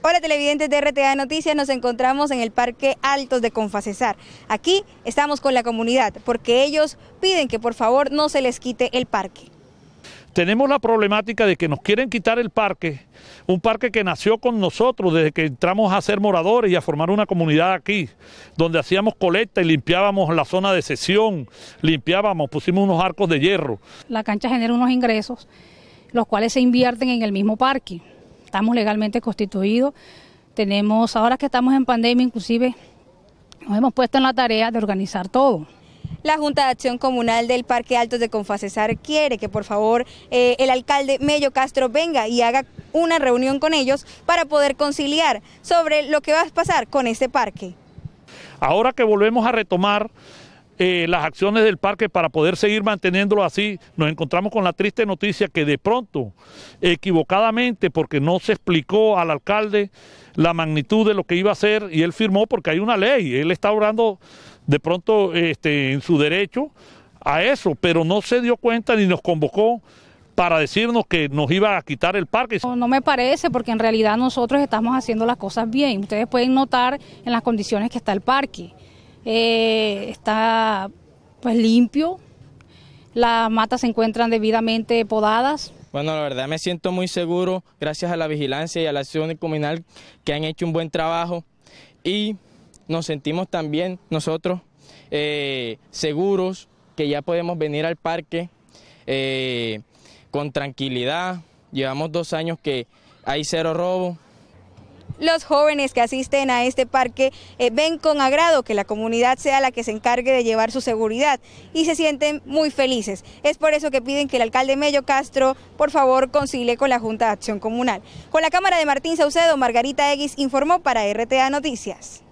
Hola televidentes de RTA Noticias, nos encontramos en el Parque Altos de Confacesar. Aquí estamos con la comunidad porque ellos piden que por favor no se les quite el parque. Tenemos la problemática de que nos quieren quitar el parque, un parque que nació con nosotros desde que entramos a ser moradores y a formar una comunidad aquí, donde hacíamos colecta y limpiábamos la zona de sesión, limpiábamos, pusimos unos arcos de hierro. La cancha genera unos ingresos, los cuales se invierten en el mismo parque estamos legalmente constituidos. Tenemos, ahora que estamos en pandemia inclusive, nos hemos puesto en la tarea de organizar todo. La Junta de Acción Comunal del Parque Altos de Confacesar quiere que por favor eh, el alcalde Mello Castro venga y haga una reunión con ellos para poder conciliar sobre lo que va a pasar con este parque. Ahora que volvemos a retomar eh, las acciones del parque para poder seguir manteniéndolo así, nos encontramos con la triste noticia que de pronto, equivocadamente, porque no se explicó al alcalde la magnitud de lo que iba a hacer y él firmó porque hay una ley, él está orando de pronto este, en su derecho a eso, pero no se dio cuenta ni nos convocó para decirnos que nos iba a quitar el parque. no, me parece, porque en realidad nosotros estamos haciendo las cosas bien. Ustedes pueden notar en las condiciones que está el parque. Eh, está pues limpio, las matas se encuentran debidamente podadas. Bueno, la verdad me siento muy seguro gracias a la vigilancia y a la acción comunal que han hecho un buen trabajo y nos sentimos también nosotros eh, seguros que ya podemos venir al parque eh, con tranquilidad. Llevamos dos años que hay cero robo, los jóvenes que asisten a este parque eh, ven con agrado que la comunidad sea la que se encargue de llevar su seguridad y se sienten muy felices. Es por eso que piden que el alcalde Mello Castro, por favor, concilie con la Junta de Acción Comunal. Con la cámara de Martín Saucedo, Margarita Eguis informó para RTA Noticias.